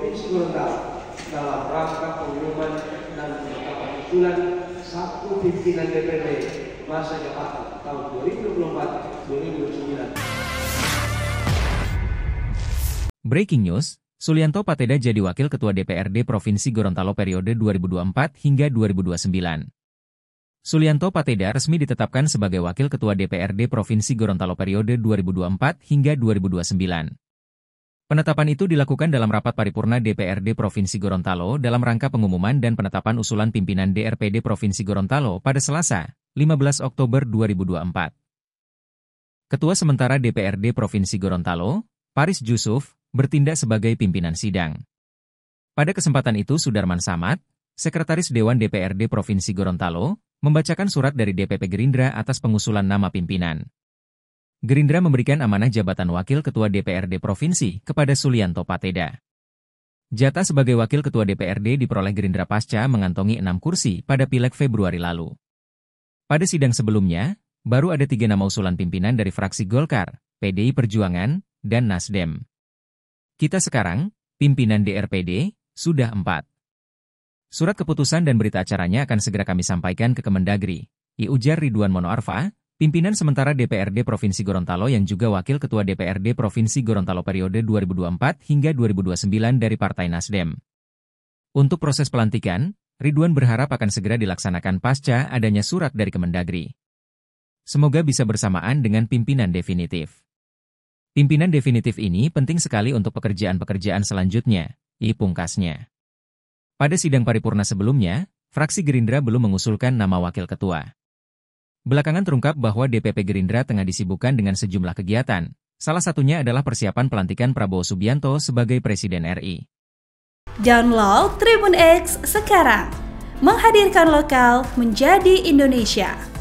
Provinsi Gorontalo dalam rangka pengumuman dan usulan satu pimpinan DPD masa jabatan tahun 2024 2029. Breaking news, Sulianto Pateda jadi wakil ketua DPRD Provinsi Gorontalo periode 2024 hingga 2029. Sulianto Pateda resmi ditetapkan sebagai Wakil Ketua DPRD Provinsi Gorontalo periode 2024 hingga 2029. Penetapan itu dilakukan dalam rapat paripurna DPRD Provinsi Gorontalo dalam rangka pengumuman dan penetapan usulan pimpinan DRPD Provinsi Gorontalo pada Selasa, 15 Oktober 2024. Ketua Sementara DPRD Provinsi Gorontalo, Paris Jusuf, bertindak sebagai pimpinan sidang. Pada kesempatan itu Sudarman Samad, Sekretaris Dewan DPRD Provinsi Gorontalo, membacakan surat dari DPP Gerindra atas pengusulan nama pimpinan. Gerindra memberikan amanah jabatan Wakil Ketua DPRD Provinsi kepada Sulianto Pateda. Jatah sebagai Wakil Ketua DPRD diperoleh Gerindra pasca mengantongi enam kursi pada Pileg Februari lalu. Pada sidang sebelumnya, baru ada tiga nama usulan pimpinan dari fraksi Golkar, PDI Perjuangan, dan Nasdem. Kita sekarang, pimpinan DRPD, sudah empat. Surat keputusan dan berita acaranya akan segera kami sampaikan ke Kemendagri, Iujar Ridwan Monoarfa, Pimpinan sementara DPRD Provinsi Gorontalo yang juga Wakil Ketua DPRD Provinsi Gorontalo periode 2024 hingga 2029 dari Partai Nasdem. Untuk proses pelantikan, Ridwan berharap akan segera dilaksanakan pasca adanya surat dari Kemendagri. Semoga bisa bersamaan dengan pimpinan definitif. Pimpinan definitif ini penting sekali untuk pekerjaan-pekerjaan selanjutnya, i pungkasnya. Pada sidang paripurna sebelumnya, fraksi Gerindra belum mengusulkan nama wakil ketua. Belakangan terungkap bahwa DPP Gerindra tengah disibukkan dengan sejumlah kegiatan, salah satunya adalah persiapan pelantikan Prabowo Subianto sebagai Presiden RI. Download Tribun X sekarang, menghadirkan lokal menjadi Indonesia.